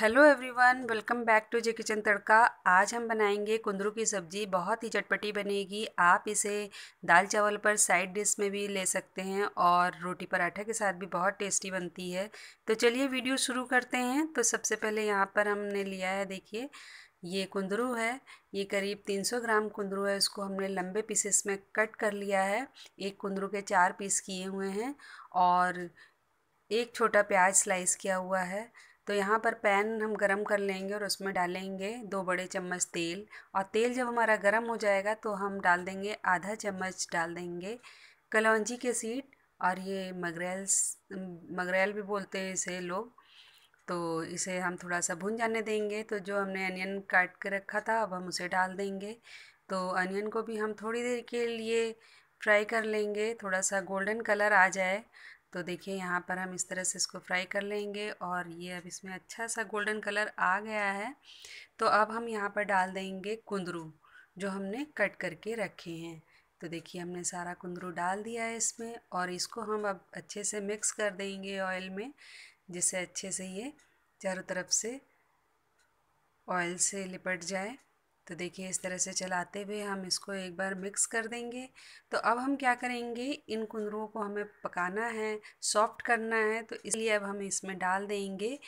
hello everyone welcome back to J kitchen tadka आज हम बनाएंगे कुंदरू की सब्ज़ी बहुत ही चटपटी बनेगी आप इसे दाल चावल पर साइड डिश में भी ले सकते हैं और रोटी पराठा के साथ भी बहुत टेस्टी बनती है तो चलिए वीडियो शुरू करते हैं तो सबसे पहले यहाँ पर हमने लिया है देखिए ये कुंदरू है ये करीब 300 ग्राम कुंदरू है इसको हमने लंबे पीसेस में कट कर लिया है एक कुंदरू के चार पीस किए हुए हैं और एक छोटा प्याज स्लाइस किया हुआ है तो यहाँ पर पैन हम गरम कर लेंगे और उसमें डालेंगे दो बड़े चम्मच तेल और तेल जब हमारा गरम हो जाएगा तो हम डाल देंगे आधा चम्मच डाल देंगे कलौजी के सीड और ये मगरेल्स मगरेल भी बोलते हैं इसे लोग तो इसे हम थोड़ा सा भुन जाने देंगे तो जो हमने अनियन काट के रखा था अब हम उसे डाल देंगे तो अनियन को भी हम थोड़ी देर के लिए फ्राई कर लेंगे थोड़ा सा गोल्डन कलर आ जाए तो देखिए यहाँ पर हम इस तरह से इसको फ्राई कर लेंगे और ये अब इसमें अच्छा सा गोल्डन कलर आ गया है तो अब हम यहाँ पर डाल देंगे कुंदरू जो हमने कट करके रखे हैं तो देखिए हमने सारा कुंदरू डाल दिया है इसमें और इसको हम अब अच्छे से मिक्स कर देंगे ऑयल में जिससे अच्छे से ये चारों तरफ से ऑयल से लिपट जाए तो देखिए इस तरह से चलाते हुए हम इसको एक बार मिक्स कर देंगे तो अब हम क्या करेंगे इन कुंदरुओं को हमें पकाना है सॉफ्ट करना है तो इसलिए अब हम इसमें डाल देंगे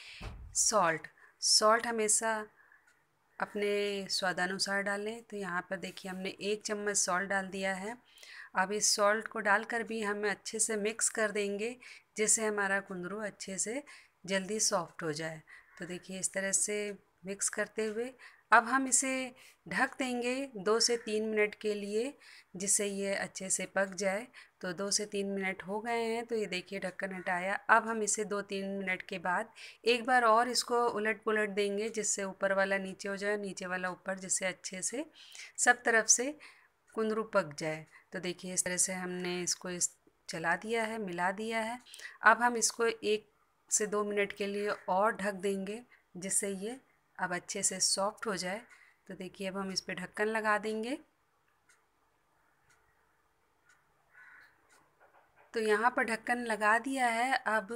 सॉल्ट सॉल्ट हमेशा अपने स्वादानुसार डालें तो यहाँ पर देखिए हमने एक चम्मच सॉल्ट डाल दिया है अब इस सॉल्ट को डालकर भी हमें अच्छे से मिक्स कर देंगे जिससे हमारा कुंदरू अच्छे से जल्दी सॉफ्ट हो जाए तो देखिए इस तरह से मिक्स करते हुए अब हम इसे ढक देंगे दो से तीन मिनट के लिए जिससे ये अच्छे से पक जाए तो दो से तीन मिनट हो गए हैं तो ये देखिए ढक्कन हटाया अब हम इसे दो तीन मिनट के बाद एक बार और इसको उलट पुलट देंगे जिससे ऊपर वाला नीचे हो जाए नीचे वाला ऊपर जिससे अच्छे से सब तरफ से कुंदरू पक जाए तो देखिए इस तरह से हमने इसको इस चला दिया है मिला दिया है अब हम इसको एक से दो मिनट के लिए और ढक देंगे जिससे ये अब अच्छे से सॉफ्ट हो जाए तो देखिए अब हम इस पर ढक्कन लगा देंगे तो यहाँ पर ढक्कन लगा दिया है अब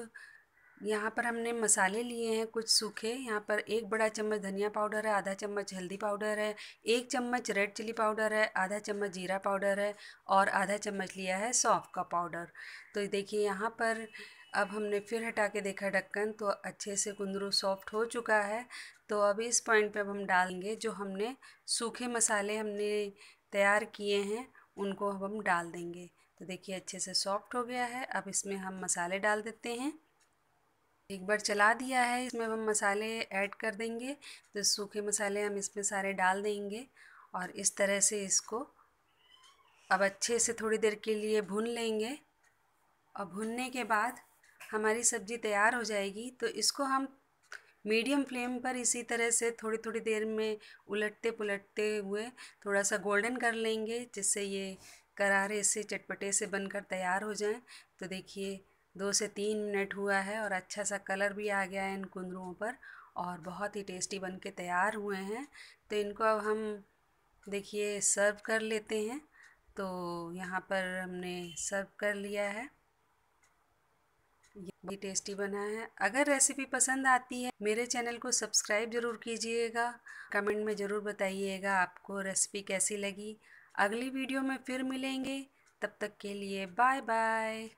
यहाँ पर हमने मसाले लिए हैं कुछ सूखे यहाँ पर एक बड़ा चम्मच धनिया पाउडर है आधा चम्मच हल्दी पाउडर है एक चम्मच रेड चिली पाउडर है आधा चम्मच जीरा पाउडर है और आधा चम्मच लिया है सौंफ का पाउडर तो देखिए यहाँ पर अब हमने फिर हटा के देखा ढक्कन तो अच्छे से कुंदरू सॉफ्ट हो चुका है तो अब इस पॉइंट पे अब हम डालेंगे जो हमने सूखे मसाले हमने तैयार किए हैं उनको अब हम डाल देंगे तो देखिए अच्छे से सॉफ्ट हो गया है अब इसमें हम मसाले डाल देते हैं एक बार चला दिया है इसमें हम मसाले ऐड कर देंगे तो सूखे मसाले हम इसमें सारे डाल देंगे और इस तरह से इसको अब अच्छे से थोड़ी देर के लिए भून लेंगे और भूनने के बाद हमारी सब्ज़ी तैयार हो जाएगी तो इसको हम मीडियम फ्लेम पर इसी तरह से थोड़ी थोड़ी देर में उलटते पुलटते हुए थोड़ा सा गोल्डन कर लेंगे जिससे ये करारे से चटपटे से बनकर तैयार हो जाएं तो देखिए दो से तीन मिनट हुआ है और अच्छा सा कलर भी आ गया है इन कुंदरुओं पर और बहुत ही टेस्टी बन के तैयार हुए हैं तो इनको अब हम देखिए सर्व कर लेते हैं तो यहाँ पर हमने सर्व कर लिया है ये टेस्टी बना है अगर रेसिपी पसंद आती है मेरे चैनल को सब्सक्राइब ज़रूर कीजिएगा कमेंट में ज़रूर बताइएगा आपको रेसिपी कैसी लगी अगली वीडियो में फिर मिलेंगे तब तक के लिए बाय बाय